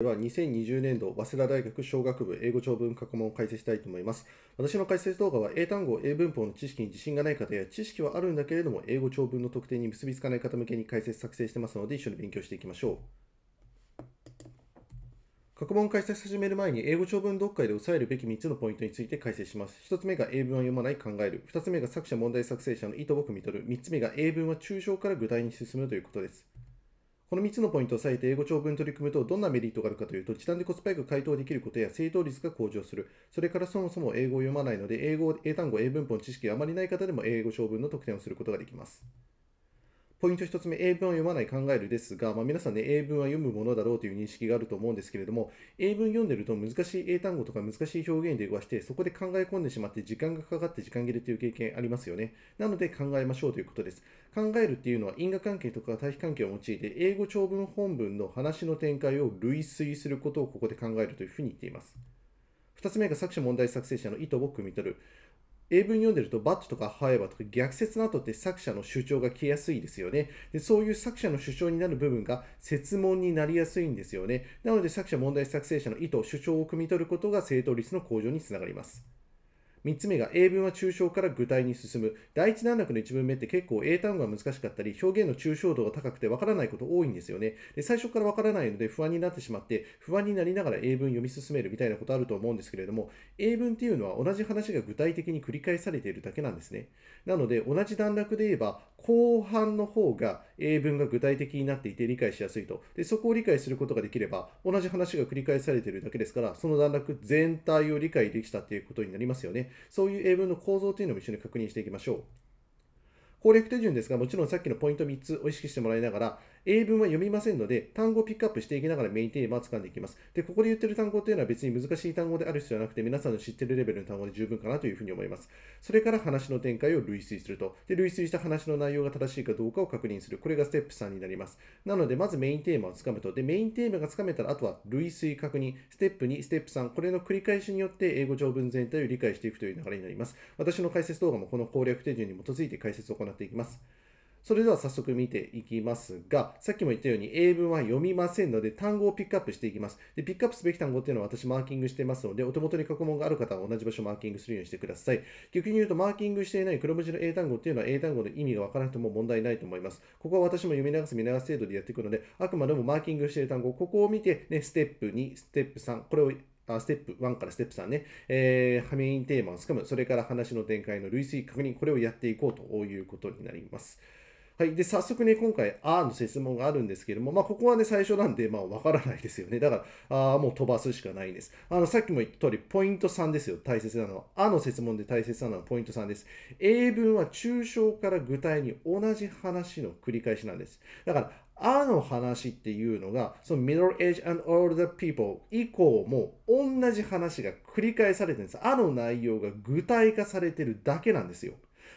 では2020年度早稲田大学商学部英語長文過去問を解説したいと思います。私の解説動画は英単語、英文法の知識に自信がない方や知識はあるんだけれども英語長文の特定に結びつかない方向けに解説作成してますので一緒に勉強していきましょう。過去問を解説始める前に英語長文読解で押さえるべき3つのポイントについて解説します。1つ目が英文は読まない考える。2つ目が作者問題作成者の意図を汲み取る。3つ目が英文は抽象から具体に進むということです。この3つのポイントを押さえて英語長文に取り組むとどんなメリットがあるかというと、時短でコスパよく回答できることや正答率が向上する。それからそもそも英語を読まないので、英語、英単語、英文法の知識があまりない方でも英語長文の得点をすることができます。ポイント1つ目、英文は読まない考えるですが、まあ、皆さんね、英文は読むものだろうという認識があると思うんですけれども、英文読んでると難しい英単語とか難しい表現で動かして、そこで考え込んでしまって時間がかかって時間切れという経験ありますよね。なので考えましょうということです。考えるっていうのは因果関係とか対比関係を用いて、英語長文本文の話の展開を類推することをここで考えるというふうに言っています。2つ目が作者問題作成者の意図を汲み取る。英文読んでると、バットとかハエバとか逆説の後って作者の主張が消えやすいですよね。で、そういう作者の主張になる部分が説問になりやすいんですよね。なので作者問題作成者の意図、主張を汲み取ることが正答率の向上につながります。3つ目が英文は抽象から具体に進む。第一段落の1文目って結構英単語が難しかったり、表現の抽象度が高くてわからないこと多いんですよね。で最初からわからないので不安になってしまって、不安になりながら英文読み進めるみたいなことあると思うんですけれども、英文っていうのは同じ話が具体的に繰り返されているだけなんですね。なので、同じ段落で言えば、後半の方が英文が具体的になっていて理解しやすいと。で、そこを理解することができれば、同じ話が繰り返されているだけですから、その段落全体を理解できたっていうことになりますよね。そういう英文の構造というのも一緒に確認していきましょう。攻略手順ですが、もちろんさっきのポイント3つを意識してもらいながら、英文は読みませんので、単語をピックアップしていきながらメインテーマを掴んでいきます。で、ここで言ってる単語というのは別に難しい単語である必要はなくて、皆さんの知ってるレベルの単語で十分かなというふうに思います。それから話の展開を類推すると。で、類推した話の内容が正しいかどうかを確認する。これがステップ3になります。なので、まずメインテーマをつかむと。で、メインテーマがつかめたら、あとは類推確認、ステップ2、ステップ3、これの繰り返しによって英語条文全体を理解していくという流れになります。私の解説動画もこの攻略手順に基づいて解説を行っていきます。それでは早速見ていきますが、さっきも言ったように英文は読みませんので、単語をピックアップしていきます。で、ピックアップすべき単語っていうのは私マーキングしてますので、お手元に過去問がある方は同じ場所をマーキングするようにしてください。逆に言うと、マーキングしていない黒文字の英単語っていうのは英単語の意味がわからなくても問題ないと思います。ここは私も読み流す見流す程度でやっていくので、あくまでもマーキングしている単語、ここを見て、ね、ステップ2、ステップ3、これをあステップ1からステップ3ね、えー、メインテーマをつかむ、それから話の展開の類推確認、これをやっていこうということになります。はい。で、早速ね、今回、あの説問があるんですけども、まあ、ここはね、最初なんで、まあ、わからないですよね。だから、あもう飛ばすしかないんです。あの、さっきも言った通り、ポイント3ですよ。大切なのは。あの説問で大切なのはポイント3です。英文は抽象から具体に同じ話の繰り返しなんです。だから、あの話っていうのが、その middle age and older people 以降も同じ話が繰り返されてるんです。あの内容が具体化されてるだけなんですよ。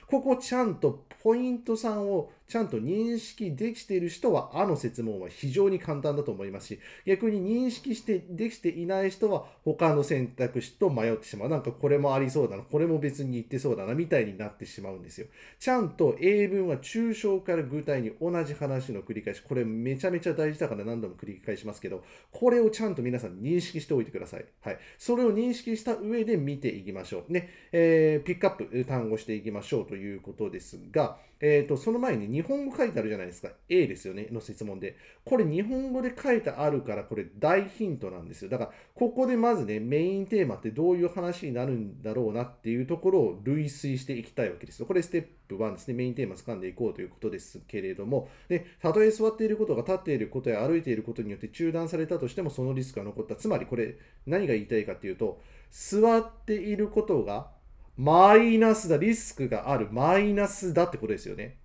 ここちゃんとポイント3をちゃんと認識できている人は、あの説問は非常に簡単だと思いますし、逆に認識して、できていない人は、他の選択肢と迷ってしまう。なんかこれもありそうだな、これも別に言ってそうだな、みたいになってしまうんですよ。ちゃんと英文は抽象から具体に同じ話の繰り返し、これめちゃめちゃ大事だから何度も繰り返しますけど、これをちゃんと皆さん認識しておいてください。はい。それを認識した上で見ていきましょう。ね、えー、ピックアップ単語していきましょうということですが、えっ、ー、と、その前に日本語書いてあるじゃないですか。A ですよね、の質問で。これ日本語で書いてあるから、これ大ヒントなんですよ。だから、ここでまずね、メインテーマってどういう話になるんだろうなっていうところを類推していきたいわけですよ。これステップ1ですね。メインテーマ掴んでいこうということですけれども、で、たとえ座っていることが立っていることや歩いていることによって中断されたとしてもそのリスクが残った。つまりこれ、何が言いたいかっていうと、座っていることがマイナスだ、リスクがある、マイナスだってことですよね。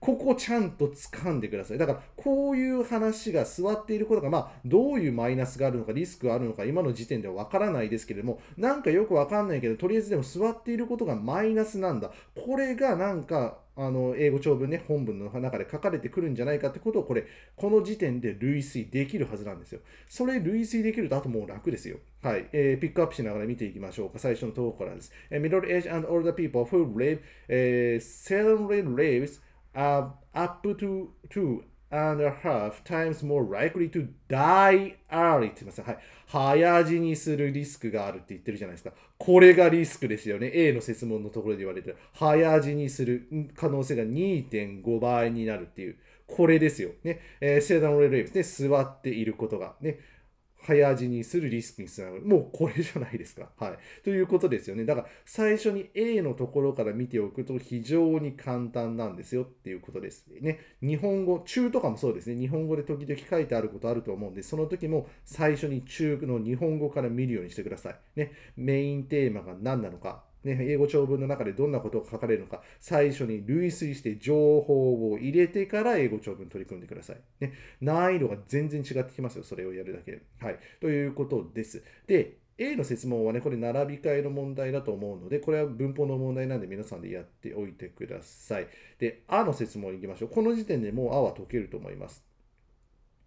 ここちゃんと掴んでください。だから、こういう話が座っていることが、まあ、どういうマイナスがあるのか、リスクがあるのか、今の時点ではわからないですけれども、なんかよくわかんないけど、とりあえずでも座っていることがマイナスなんだ。これがなんか、あの英語長文ね本文の中で書かれてくるんじゃないかってことをこれこの時点で類推できるはずなんですよそれ類推できるとあともう楽ですよはい、えー、ピックアップしながら見ていきましょうか最初のところからです、え Middle age and older people who live、えー、salary lives are up to two and a half times more likely to die early って言いますはい早死にするリスクがあるって言ってるじゃないですか。これがリスクですよね。A の説問のところで言われてる。早死にする可能性が2.5倍になるっていう。これですよ。ね。えー、セダンレレイブで座っていることが。ね。早死にするリスクにつながる。もうこれじゃないですか。はい。ということですよね。だから最初に A のところから見ておくと非常に簡単なんですよっていうことです。ね。日本語、中とかもそうですね。日本語で時々書いてあることあると思うんで、その時も最初に中の日本語から見るようにしてください。ね。メインテーマが何なのか。ね、英語長文の中でどんなことが書かれるのか、最初に類推して情報を入れてから英語長文取り組んでください。ね、難易度が全然違ってきますよ、それをやるだけ。はい。ということです。で、A の説問はね、これ並び替えの問題だと思うので、これは文法の問題なんで皆さんでやっておいてください。で、あの説問いきましょう。この時点でもうあは解けると思います。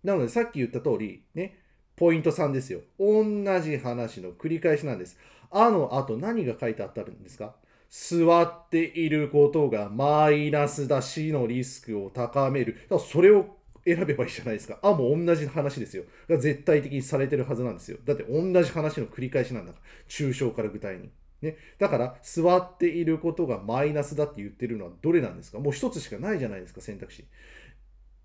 なので、さっき言った通り、ね、ポイント3ですよ。同じ話の繰り返しなんです。あの後何が書いてあったんですか座っていることがマイナスだしのリスクを高める。だからそれを選べばいいじゃないですか。あ、もう同じ話ですよ。が絶対的にされてるはずなんですよ。だって同じ話の繰り返しなんだから。抽象から具体に。ね、だから、座っていることがマイナスだって言ってるのはどれなんですかもう一つしかないじゃないですか、選択肢。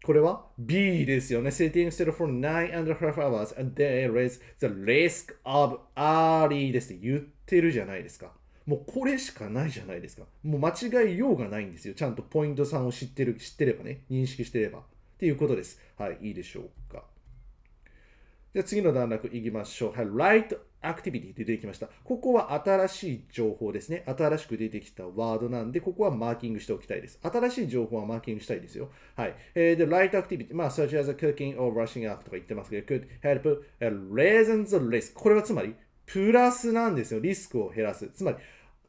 これは B ですよね。Sitting still for nine and a half hours and there is the risk of early ですって言ってるじゃないですか。もうこれしかないじゃないですか。もう間違いようがないんですよ。ちゃんとポイント3を知ってる、知ってればね、認識してれば。っていうことです。はい、いいでしょうか。ゃ次の段落いきましょう。はい、right activity 出てきました。ここは新しい情報ですね。新しく出てきたワードなんで、ここはマーキングしておきたいです。新しい情報はマーキングしたいですよ。はい。えー、で、right activity、まあ、such as cooking or rushing u t とか言ってますけど、could help r e s s e n the risk。これはつまり、プラスなんですよ。リスクを減らす。つまり、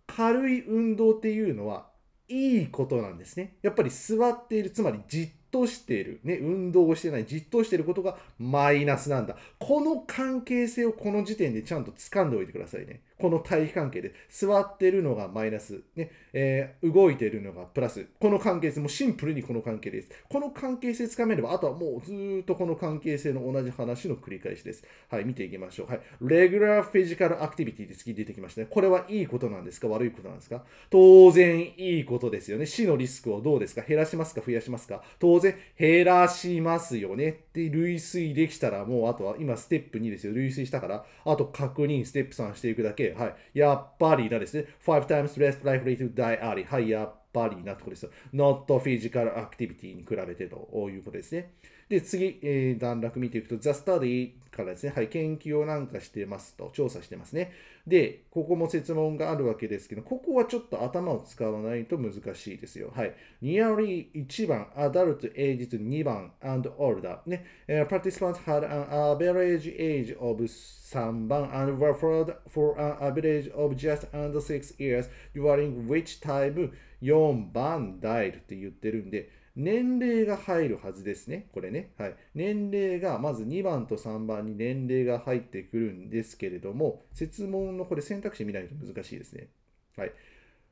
軽い運動っていうのは、いいことなんですね。やっぱり座っている、つまりじっとしている、ね、運動をしてない、じっとしていることがマイナスなんだ。この関係性をこの時点でちゃんと掴んでおいてくださいね。この対比関係で、座ってるのがマイナス、ねえー、動いてるのがプラス、この関係性、もシンプルにこの関係です。この関係性つかめれば、あとはもうずっとこの関係性の同じ話の繰り返しです。はい、見ていきましょう。はい、レギュラーフィジカルアクティビティで次出てきましたね。これはいいことなんですか悪いことなんですか当然いいことですよね。死のリスクをどうですか減らしますか増やしますか当然減らしますよね。で、類推できたらもうあとは今ステップ2ですよ。類推したから、あと確認、ステップ3していくだけ。はい、やっぱりなですね。5 times less likely to die early。はい、やっぱりなところです。not physical activity に比べてということですね。で、次、えー、段落見ていくと、ザ・スターでいいからですね、はい、研究をなんかしてますと、調査してますね。で、ここも設問があるわけですけど、ここはちょっと頭を使わないと難しいですよ。はい。Nearly 1番、a アダルト、エイジと2番、and older。ね、participants had an average age of 3番 and were followed for an average of just under 6 years during which time 4番 died って言ってるんで、年齢が入るはずですね。これね。はい。年齢が、まず2番と3番に年齢が入ってくるんですけれども、設問のこれ選択肢見ないと難しいですね。はい。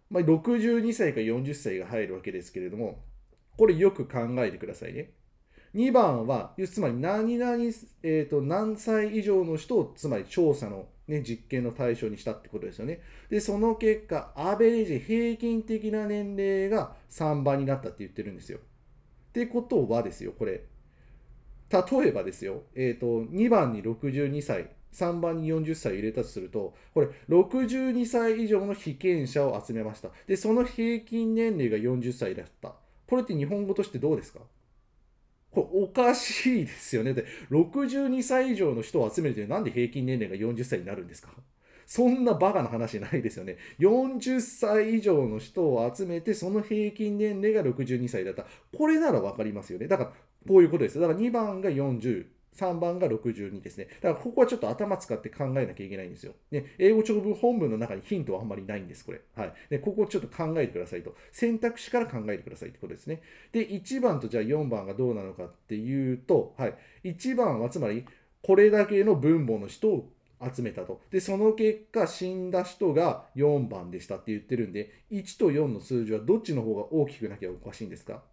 まあ、62歳か40歳が入るわけですけれども、これよく考えてくださいね。2番は、つまり何々、えーと何歳以上の人を、つまり調査の、ね、実験の対象にしたってことですよね。で、その結果、アベレージ平均的な年齢が3番になったって言ってるんですよ。ってことはですよ、これ。例えばですよ、えっ、ー、と、2番に62歳、3番に40歳入れたとすると、これ、62歳以上の被験者を集めました。で、その平均年齢が40歳だった。これって日本語としてどうですかこれおかしいですよね。で、62歳以上の人を集めるというなんで平均年齢が40歳になるんですかそんなバカな話ないですよね。40歳以上の人を集めて、その平均年齢が62歳だった。これならわかりますよね。だから、こういうことです。だから2番が40。3番が62ですね。だからここはちょっと頭使って考えなきゃいけないんですよ。ね、英語長文本文の中にヒントはあんまりないんです、これ。はい。で、ここをちょっと考えてくださいと。選択肢から考えてくださいってことですね。で、1番とじゃあ4番がどうなのかっていうと、はい。1番はつまり、これだけの分母の人を集めたと。で、その結果、死んだ人が4番でしたって言ってるんで、1と4の数字はどっちの方が大きくなきゃおかしいんですか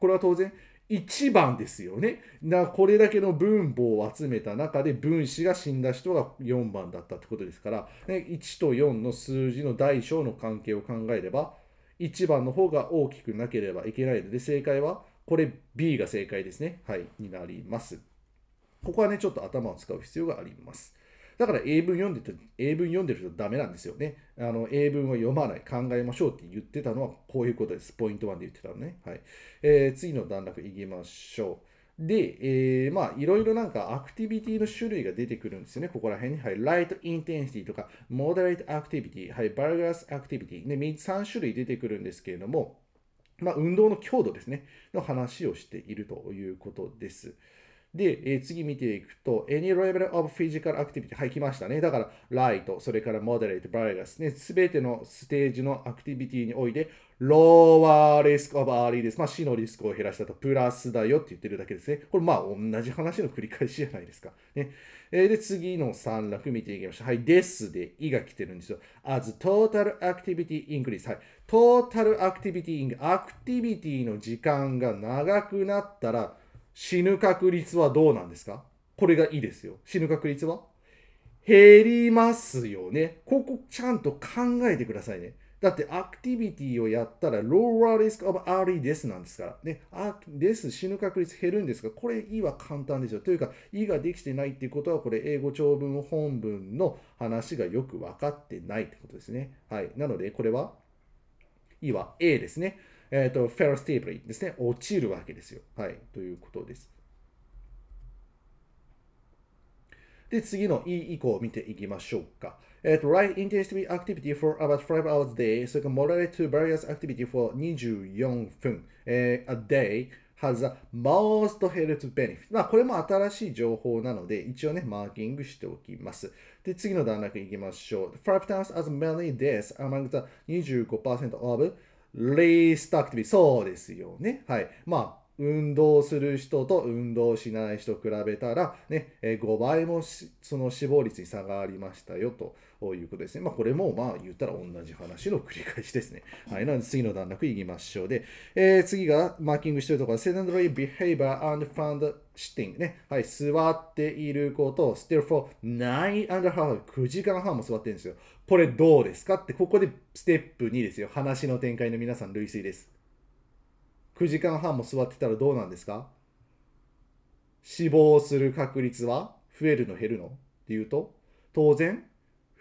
これは当然、1番ですよね。だこれだけの分母を集めた中で分子が死んだ人が4番だったってことですから、ね、1と4の数字の大小の関係を考えれば、1番の方が大きくなければいけないので、正解は、これ B が正解ですね。はい、になります。ここはね、ちょっと頭を使う必要があります。だから英文読んでて、英文読んでるとダメなんですよね。あの、英文は読まない、考えましょうって言ってたのはこういうことです。ポイント1で言ってたのね。はい。えー、次の段落いきましょう。で、えー、まあ、いろいろなんかアクティビティの種類が出てくるんですよね。ここら辺に。はい。ライトインテンシティとか、モデレートアクティビティ、はい。バルガスアクティビティ。で、3種類出てくるんですけれども、まあ、運動の強度ですね。の話をしているということです。で、えー、次見ていくと、any level of physical activity。はい、来ましたね。だから、light、それから moderate, various ね、すべてのステージのアクティビティにおいて、lower risk of early risk。まあ、死のリスクを減らしたと、プラスだよって言ってるだけですね。これ、まあ、同じ話の繰り返しじゃないですか。ね。えー、で、次の三落見ていきましょう。はい、ですで、いが来てるんですよ。as total activity increase。はい。total トータ i アクティビティ、アクティビティの時間が長くなったら、死ぬ確率はどうなんですかこれがいいですよ。死ぬ確率は減りますよね。ここちゃんと考えてくださいね。だってアクティビティをやったらローラーリスク s ブア f e a r なんですから。ね、です、死ぬ確率減るんですが、これいは簡単ですよ。というか、いができてないっていうことは、これ英語長文本文の話がよく分かってないってことですね。はい。なので、これはいは A ですね。えっ、ー、と、フェロステーブーですね、落ちるわけですよ。はい、ということです。で、次の E 以降を見ていきましょうか。えっ、ー、と、right intensity activity for about 5 hours day, so moderate to various activity for 24分、えー、a day has a most health benefit. まあ、これも新しい情報なので、一応ね、マーキングしておきます。で、次の段落いきましょう。5 times as many deaths among the 25% of レイスタクティビ、そうですよね。はい。まあ、運動する人と運動しない人比べたら、ね、5倍もその死亡率に差がありましたよということですね。まあ、これもまあ言ったら同じ話の繰り返しですね。はい、なので次の段落いきましょう。で、えー、次がマーキングしてるところ、sedentary behavior and found sitting ね。はい、座っていることを still for 9 and a half、9時間半も座ってるんですよ。これどうですかって、ここでステップ2ですよ。話の展開の皆さん、類推です。9時間半も座ってたらどうなんですか死亡する確率は増えるの減るのっていうと、当然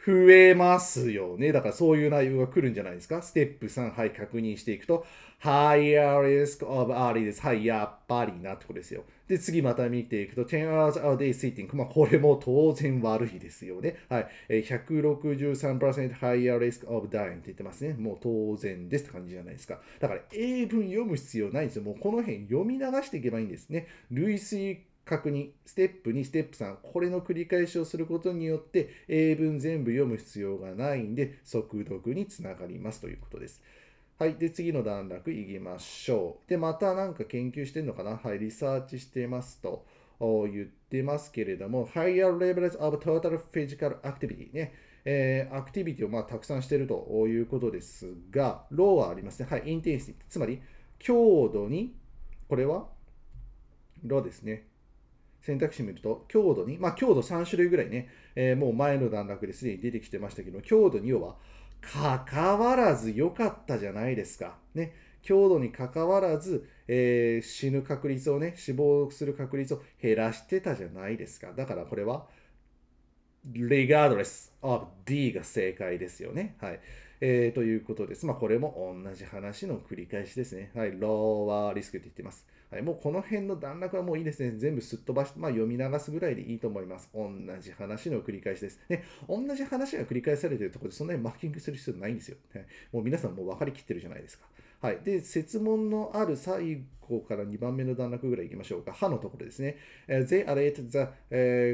増えますよね。だからそういう内容が来るんじゃないですか。ステップ3、はい、確認していくと、higher risk of early です。はい、やっぱりなってことですよ。で、次また見ていくと、10 hours a day sitting。まあ、これも当然悪いですよね。はい、163% higher risk of dying って言ってますね。もう当然ですって感じじゃないですか。だから、英文読む必要ないんですよ。もうこの辺読み流していけばいいんですね。類推確認、ステップ2、ステップ3、これの繰り返しをすることによって、英文全部読む必要がないんで、速読につながりますということです。はい。で、次の段落いきましょう。で、またなんか研究してんのかなはい。リサーチしてますと言ってますけれども、Higher Levels of Total Physical Activity ね。えー、アクティビティをまあたくさんしているということですが、ローはありますね。はい。インテンシティ。つまり、強度に、これは、ローですね。選択肢見ると、強度2、まあ、強度3種類ぐらいね、えー、もう前の段落ですでに出てきてましたけど、強度2は、かかわらず良かったじゃないですか。ね、強度にかかわらず、えー、死ぬ確率をね、死亡する確率を減らしてたじゃないですか。だからこれは、regardless of D が正解ですよね。はい。えー、ということです。まあ、これも同じ話の繰り返しですね。はい、ローワーリスクって言ってます。はい、もうこの辺の段落はもういいですね。全部すっ飛ばして、まあ、読み流すぐらいでいいと思います。同じ話の繰り返しです。ね、同じ話が繰り返されているところでそんなにマーキングする必要ないんですよ。はい、もう皆さんもう分かりきってるじゃないですか。はい。で、設問のある最後から2番目の段落ぐらい行きましょうか。歯のところですね。they arrayed the、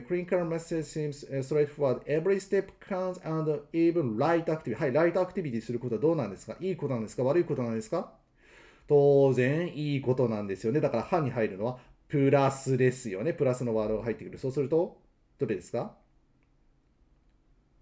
clinical message seems straightforward. Every step counts and even light activity. はい。ライトアクティビティすることはどうなんですかいいことなんですか悪いことなんですか当然いいことなんですよね。だから歯に入るのはプラスですよね。プラスのワードが入ってくる。そうすると、どれですか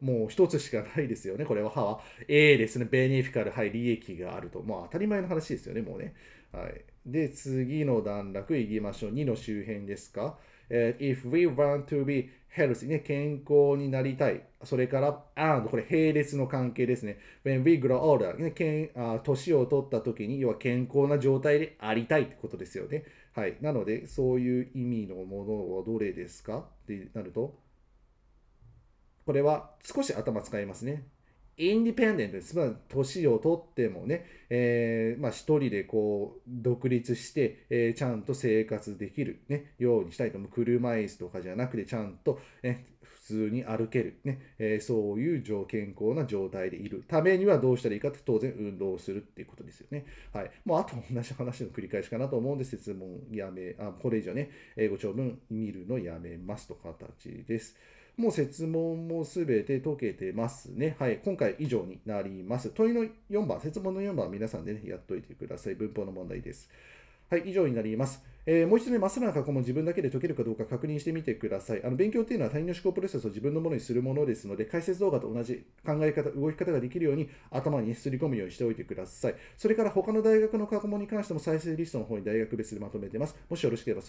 もう一つしかないですよね、これは。歯は。A ですね、ベネフィカル、はい、利益があると。まあ当たり前の話ですよね、もうね。はい。で、次の段落いきましょう。2の周辺ですか。え if we want to be healthy ね、健康になりたい。それから、and これ並列の関係ですね。when we grow older ね、けんあ年を取った時に、要は健康な状態でありたいってことですよね。はい。なので、そういう意味のものはどれですかってなると、これは少し頭使いますね。インディペンデントです。まあ、年をとってもね、えー、まあ、一人でこう、独立して、えー、ちゃんと生活できる、ね、ようにしたいと。う。車椅子とかじゃなくて、ちゃんと、ね、普通に歩ける、ね、えー、そういう条健康な状態でいるためにはどうしたらいいかって、当然運動をするっていうことですよね。はい。もう、あと同じ話の繰り返しかなと思うんです問やめ、あ、これ以上ね、えご長文見るのやめますと形です。もう設問もすべて解けてますね。はい。今回以上になります。問いの4番、設問の4番、は皆さんでね、やっといてください。文法の問題です。はい、以上になります。えー、もう一度ね、まっすぐな過去問自分だけで解けるかどうか確認してみてください。あの勉強っていうのは他人の思考プロセスを自分のものにするものですので、解説動画と同じ考え方、動き方ができるように頭にすり込むようにしておいてください。それから他の大学の過去問に関しても再生リストの方に大学別でまとめてます。もしよろしければ